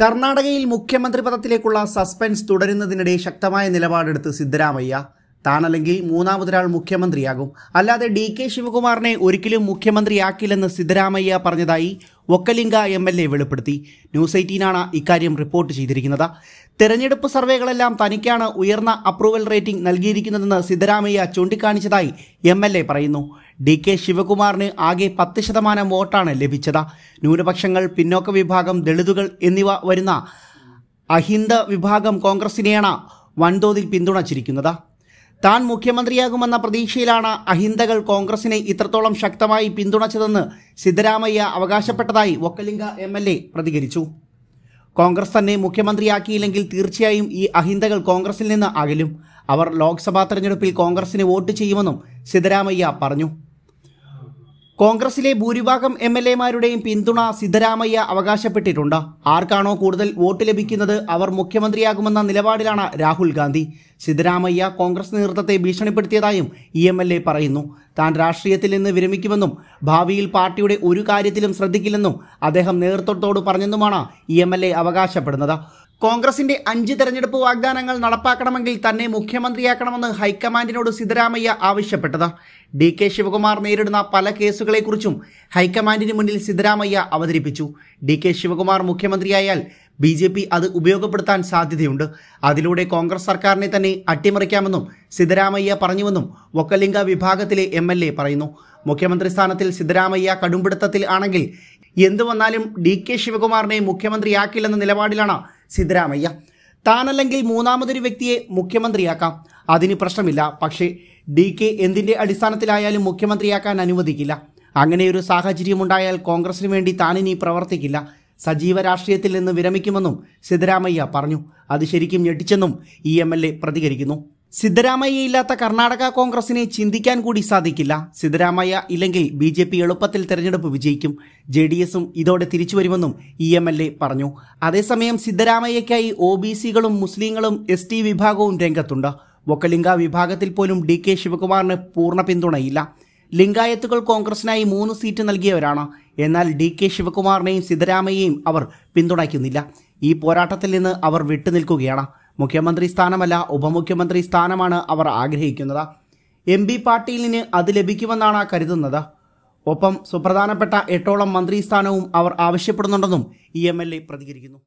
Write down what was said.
കർണാടകയിൽ മുഖ്യമന്ത്രി പദത്തിലേക്കുള്ള സസ്പെൻസ് തുടരുന്നതിനിടെ ശക്തമായ നിലപാടെടുത്ത് സിദ്ധരാമയ്യ താനല്ലെങ്കിൽ മൂന്നാമതൊരാൾ മുഖ്യമന്ത്രിയാകും അല്ലാതെ ഡി കെ ശിവകുമാറിനെ ഒരിക്കലും മുഖ്യമന്ത്രിയാക്കില്ലെന്ന് സിദ്ധരാമയ്യ പറഞ്ഞതായി ഒക്കലിംഗ എം എൽ എ വെളിപ്പെടുത്തി ന്യൂസ് എയ്റ്റീനാണ് ഇക്കാര്യം റിപ്പോർട്ട് ചെയ്തിരിക്കുന്നത് തെരഞ്ഞെടുപ്പ് സർവേകളെല്ലാം തനിക്കാണ് ഉയർന്ന അപ്രൂവൽ റേറ്റിംഗ് നൽകിയിരിക്കുന്നതെന്ന് സിദ്ധരാമയ്യ ചൂണ്ടിക്കാണിച്ചതായി എം എൽ എ പറയുന്നു ഡി കെ ശിവകുമാറിന് ആകെ പത്ത് ശതമാനം വോട്ടാണ് ലഭിച്ചത് ന്യൂനപക്ഷങ്ങൾ പിന്നോക്ക വിഭാഗം ദളിതുകൾ എന്നിവ വരുന്ന അഹിന്ദ വിഭാഗം കോൺഗ്രസിനെയാണ് വൻതോതിൽ പിന്തുണച്ചിരിക്കുന്നത് താൻ മുഖ്യമന്ത്രിയാകുമെന്ന പ്രതീക്ഷയിലാണ് അഹിന്ദകൾ കോൺഗ്രസിനെ ഇത്രത്തോളം ശക്തമായി പിന്തുണച്ചതെന്ന് സിദ്ധരാമയ്യ അവകാശപ്പെട്ടതായി ഒക്കലിംഗ എം എൽ എ പ്രതികരിച്ചു കോൺഗ്രസ് തന്നെ മുഖ്യമന്ത്രിയാക്കിയില്ലെങ്കിൽ തീർച്ചയായും ഈ അഹിന്ദകൾ കോൺഗ്രസിൽ നിന്ന് അകലും അവർ ലോക്സഭാ തെരഞ്ഞെടുപ്പിൽ കോൺഗ്രസിന് വോട്ട് ചെയ്യുമെന്നും സിദ്ധരാമയ്യ പറഞ്ഞു കോൺഗ്രസിലെ ഭൂരിഭാഗം എം എൽ എമാരുടെയും പിന്തുണ സിദ്ധരാമയ്യ അവകാശപ്പെട്ടിട്ടുണ്ട് ആർക്കാണോ കൂടുതൽ വോട്ട് ലഭിക്കുന്നത് അവർ മുഖ്യമന്ത്രിയാകുമെന്ന നിലപാടിലാണ് രാഹുൽ ഗാന്ധി സിദ്ധരാമയ്യ കോൺഗ്രസ് നേതൃത്വത്തെ ഭീഷണിപ്പെടുത്തിയതായും ഇ എം എൽ എ പറയുന്നു താൻ രാഷ്ട്രീയത്തിൽ നിന്ന് വിരമിക്കുമെന്നും ഭാവിയിൽ പാർട്ടിയുടെ ഒരു കാര്യത്തിലും ശ്രദ്ധിക്കില്ലെന്നും അദ്ദേഹം നേതൃത്വത്തോട് പറഞ്ഞെന്നുമാണ് ഇ എം എൽ എ അവകാശപ്പെടുന്നത് കോൺഗ്രസിന്റെ അഞ്ച് തെരഞ്ഞെടുപ്പ് വാഗ്ദാനങ്ങൾ നടപ്പാക്കണമെങ്കിൽ തന്നെ മുഖ്യമന്ത്രിയാക്കണമെന്ന് ഹൈക്കമാൻഡിനോട് സിദ്ധരാമയ്യ ആവശ്യപ്പെട്ടത് ഡി കെ ശിവകുമാർ നേരിടുന്ന പല കേസുകളെക്കുറിച്ചും ഹൈക്കമാൻഡിന് മുന്നിൽ സിദ്ധരാമയ്യ അവതരിപ്പിച്ചു ഡി കെ ശിവകുമാർ മുഖ്യമന്ത്രിയായാൽ ബി ജെ പി അത് ഉപയോഗപ്പെടുത്താൻ സാധ്യതയുണ്ട് അതിലൂടെ കോൺഗ്രസ് സർക്കാരിനെ തന്നെ അട്ടിമറിക്കാമെന്നും സിദ്ധരാമയ്യ പറഞ്ഞുവെന്നും ഒക്കലിംഗ വിഭാഗത്തിലെ എം എൽ എ പറയുന്നു മുഖ്യമന്ത്രി സ്ഥാനത്തിൽ സിദ്ധരാമയ്യ കടുംപിടുത്തത്തിൽ ആണെങ്കിൽ എന്തു വന്നാലും ഡി കെ ശിവകുമാറിനെ മുഖ്യമന്ത്രിയാക്കില്ലെന്ന നിലപാടിലാണ് സിദ്ധരാമയ്യ താനല്ലെങ്കിൽ മൂന്നാമതൊരു വ്യക്തിയെ മുഖ്യമന്ത്രിയാക്കാം അതിന് പ്രശ്നമില്ല പക്ഷേ ഡി കെ എന്തിൻ്റെ അടിസ്ഥാനത്തിലായാലും മുഖ്യമന്ത്രിയാക്കാൻ അനുവദിക്കില്ല അങ്ങനെയൊരു സാഹചര്യമുണ്ടായാൽ കോൺഗ്രസിന് വേണ്ടി താനിനി പ്രവർത്തിക്കില്ല സജീവ രാഷ്ട്രീയത്തിൽ നിന്ന് വിരമിക്കുമെന്നും സിദ്ധരാമയ്യ പറഞ്ഞു അത് ശരിക്കും ഞെട്ടിച്ചെന്നും ഇ പ്രതികരിക്കുന്നു സിദ്ധരാമയ്യ ഇല്ലാത്ത കർണാടക കോൺഗ്രസിനെ ചിന്തിക്കാൻ കൂടി സാധിക്കില്ല സിദ്ധരാമയ്യ ഇല്ലെങ്കിൽ ബി ജെ പി എളുപ്പത്തിൽ തെരഞ്ഞെടുപ്പ് വിജയിക്കും ജെ ഡി എസും ഇതോടെ തിരിച്ചു വരുമെന്നും ഇ എം എൽ എ പറഞ്ഞു അതേസമയം സിദ്ധരാമയ്യയ്ക്കായി ഒ ബി സികളും മുസ്ലിങ്ങളും എസ് ടി വിഭാഗവും രംഗത്തുണ്ട് വൊക്കലിംഗ വിഭാഗത്തിൽ പോലും ഡി കെ ശിവകുമാറിന് പൂർണ്ണ പിന്തുണയില്ല ലിംഗായത്തുകൾ കോൺഗ്രസിനായി മൂന്ന് സീറ്റ് നൽകിയവരാണ് എന്നാൽ ഡി കെ ശിവകുമാറിനെയും സിദ്ധരാമയ്യയും അവർ പിന്തുണയ്ക്കുന്നില്ല ഈ പോരാട്ടത്തിൽ നിന്ന് അവർ വിട്ടുനിൽക്കുകയാണ് മുഖ്യമന്ത്രി സ്ഥാനമല്ല ഉപമുഖ്യമന്ത്രി സ്ഥാനമാണ് അവർ ആഗ്രഹിക്കുന്നത് എം ബി പാട്ടീലിന് അത് ലഭിക്കുമെന്നാണ് കരുതുന്നത് ഒപ്പം സുപ്രധാനപ്പെട്ട എട്ടോളം മന്ത്രി സ്ഥാനവും അവർ ആവശ്യപ്പെടുന്നുണ്ടെന്നും ഇ എം എൽ എ പ്രതികരിക്കുന്നു